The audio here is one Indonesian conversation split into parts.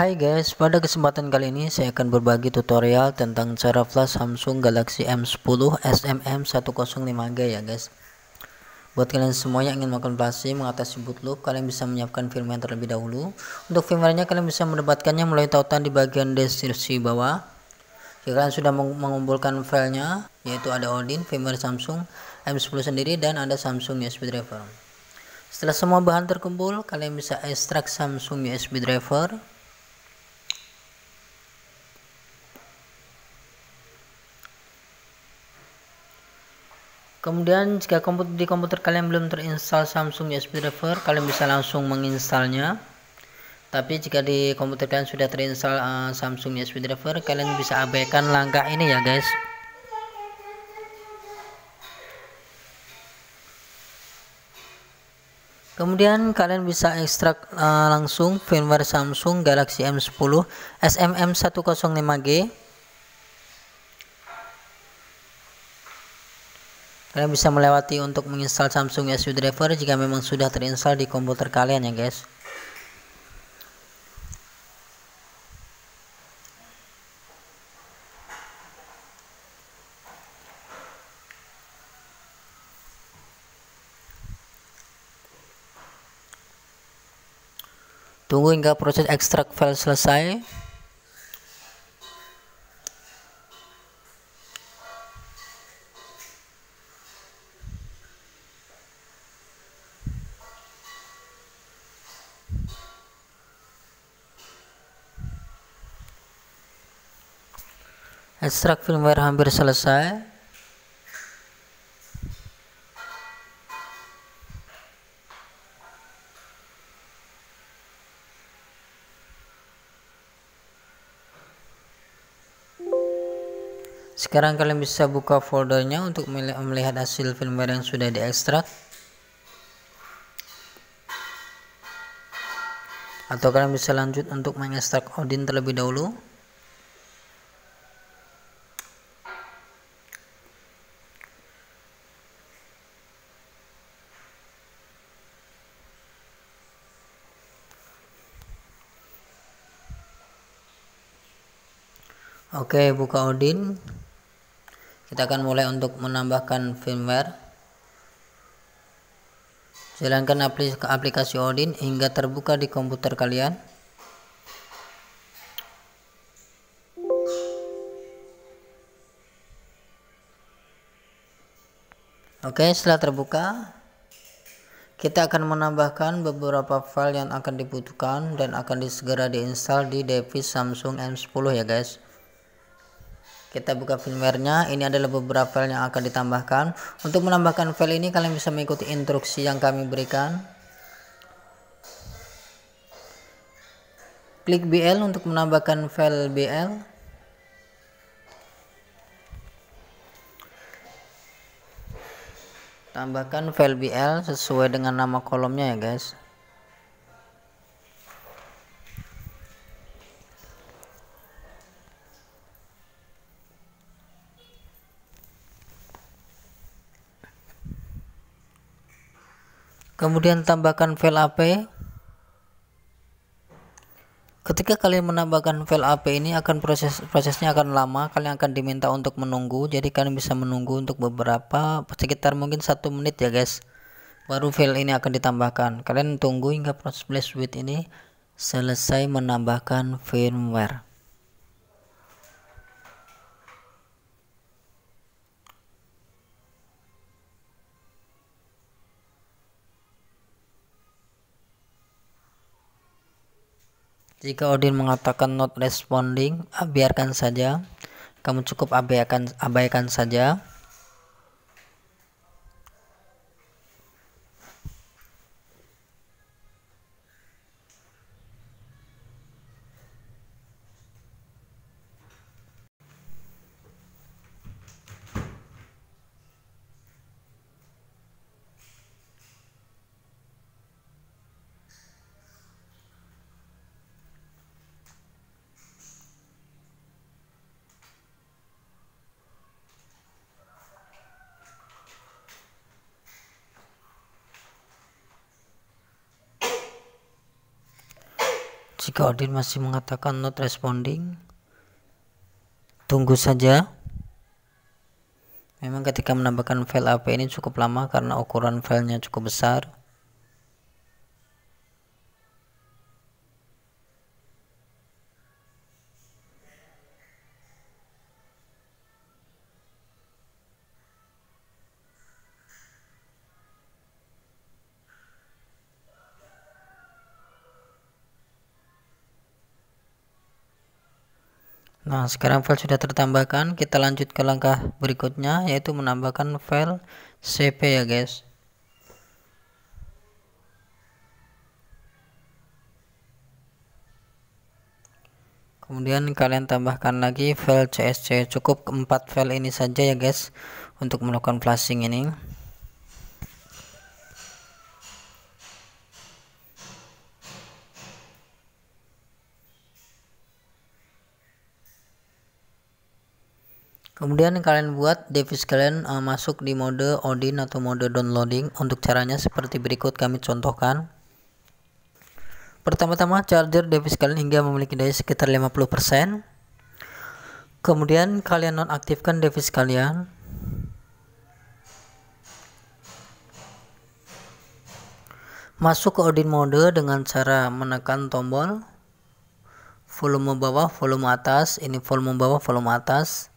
Hai guys, pada kesempatan kali ini saya akan berbagi tutorial tentang cara flash Samsung Galaxy M10 SMM105G ya guys Buat kalian semua yang ingin melakukan flashing mengatasi bootloop, kalian bisa menyiapkan firmware terlebih dahulu Untuk firmware kalian bisa mendapatkannya melalui tautan di bagian deskripsi bawah Jika kalian sudah mengumpulkan filenya, yaitu ada Odin, firmware Samsung M10 sendiri, dan ada Samsung USB driver setelah semua bahan terkumpul, kalian bisa ekstrak Samsung USB driver kemudian jika komputer, di komputer kalian belum terinstall Samsung USB driver kalian bisa langsung menginstalnya tapi jika di komputer kalian sudah terinstall uh, Samsung USB driver kalian bisa abaikan langkah ini ya guys Kemudian kalian bisa ekstrak uh, langsung firmware Samsung Galaxy M10 SMM105G Kalian bisa melewati untuk menginstal Samsung SU Driver jika memang sudah terinstal di komputer kalian ya guys. Tunggu hingga proses ekstrak file selesai. Ekstrak firmware hampir selesai Sekarang kalian bisa buka foldernya untuk melihat hasil firmware yang sudah diekstrak. Atau kalian bisa lanjut untuk mengekstrak Odin terlebih dahulu. Oke, buka Odin. Kita akan mulai untuk menambahkan firmware. Jalankan aplikasi Odin hingga terbuka di komputer kalian. Oke, setelah terbuka, kita akan menambahkan beberapa file yang akan dibutuhkan dan akan segera diinstal di device Samsung M10 ya guys kita buka firmware nya ini adalah beberapa file yang akan ditambahkan untuk menambahkan file ini kalian bisa mengikuti instruksi yang kami berikan klik BL untuk menambahkan file BL tambahkan file BL sesuai dengan nama kolomnya ya guys Kemudian tambahkan file AP. Ketika kalian menambahkan file AP ini akan proses prosesnya akan lama. Kalian akan diminta untuk menunggu. Jadi kalian bisa menunggu untuk beberapa sekitar mungkin satu menit ya guys. Baru file ini akan ditambahkan. Kalian tunggu hingga proses flash with ini selesai menambahkan firmware. Jika Odin mengatakan not responding, ah, biarkan saja. Kamu cukup abaikan abaikan saja. jika Odin masih mengatakan not responding tunggu saja memang ketika menambahkan file AP ini cukup lama karena ukuran filenya cukup besar Nah, sekarang file sudah tertambahkan, kita lanjut ke langkah berikutnya yaitu menambahkan file CP ya, guys. Kemudian kalian tambahkan lagi file CSC, cukup empat file ini saja ya, guys, untuk melakukan flashing ini. Kemudian kalian buat device kalian uh, masuk di mode Odin atau mode downloading. Untuk caranya seperti berikut kami contohkan. Pertama-tama charger device kalian hingga memiliki daya sekitar 50%. Kemudian kalian nonaktifkan device kalian. Masuk ke Odin mode dengan cara menekan tombol volume bawah, volume atas, ini volume bawah, volume atas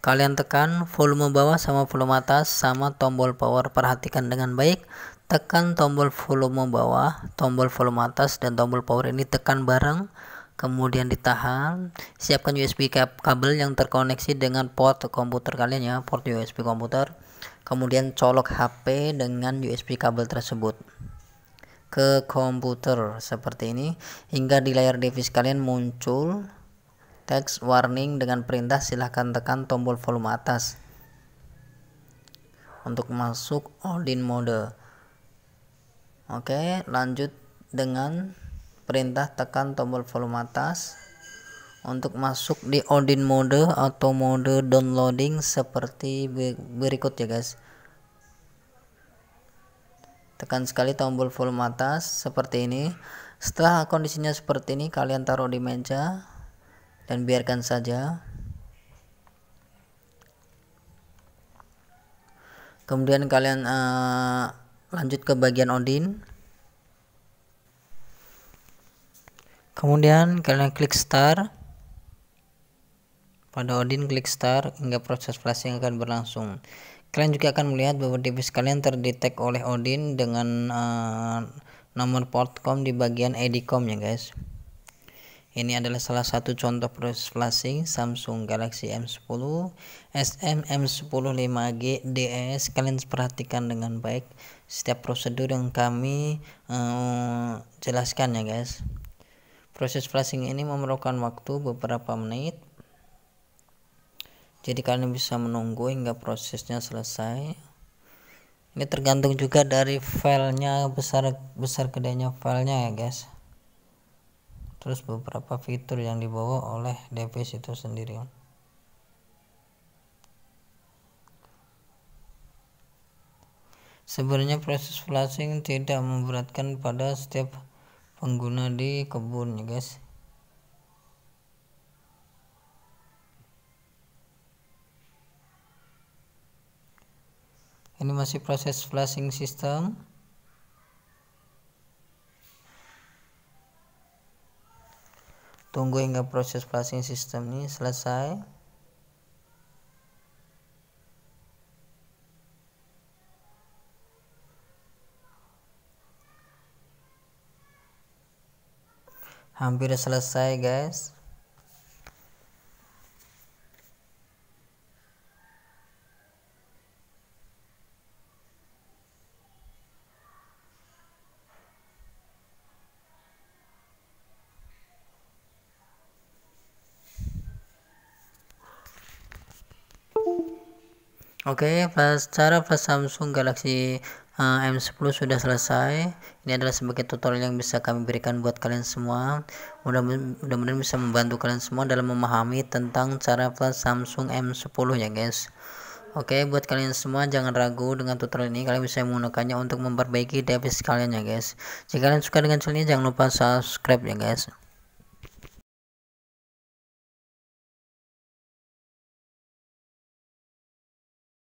Kalian tekan volume bawah sama volume atas sama tombol power. Perhatikan dengan baik, tekan tombol volume bawah, tombol volume atas dan tombol power ini tekan bareng. Kemudian ditahan, siapkan USB kabel yang terkoneksi dengan port komputer kalian ya, port USB komputer. Kemudian colok HP dengan USB kabel tersebut ke komputer seperti ini hingga di layar device kalian muncul teks warning dengan perintah silahkan tekan tombol volume atas untuk masuk Odin mode oke lanjut dengan perintah tekan tombol volume atas untuk masuk di Odin mode atau mode downloading seperti berikut ya guys tekan sekali tombol volume atas seperti ini setelah kondisinya seperti ini kalian taruh di meja dan biarkan saja kemudian kalian uh, lanjut ke bagian Odin kemudian kalian klik start pada Odin klik start hingga proses flashing akan berlangsung kalian juga akan melihat bahwa device kalian terdetek oleh Odin dengan uh, nomor com di bagian edicom ya guys ini adalah salah satu contoh proses flashing Samsung Galaxy M10, SM M10 5G DS. Kalian perhatikan dengan baik setiap prosedur yang kami eh, jelaskan ya guys. Proses flashing ini memerlukan waktu beberapa menit. Jadi kalian bisa menunggu hingga prosesnya selesai. Ini tergantung juga dari filenya besar besar gedenya filenya ya guys terus beberapa fitur yang dibawa oleh device itu sendiri sebenarnya proses flashing tidak memberatkan pada setiap pengguna di kebun ya guys ini masih proses flashing system Tunggu hingga proses flushing sistem ini selesai. Hampir selesai guys. Oke, okay, cara flash Samsung Galaxy eh, M10 sudah selesai. Ini adalah sebagai tutorial yang bisa kami berikan buat kalian semua. Mudah-mudahan mudah bisa membantu kalian semua dalam memahami tentang cara flash Samsung M10 ya, guys. Oke, okay, buat kalian semua jangan ragu dengan tutorial ini. Kalian bisa menggunakannya untuk memperbaiki device kalian ya, guys. Jika kalian suka dengan channel ini, jangan lupa subscribe ya, guys.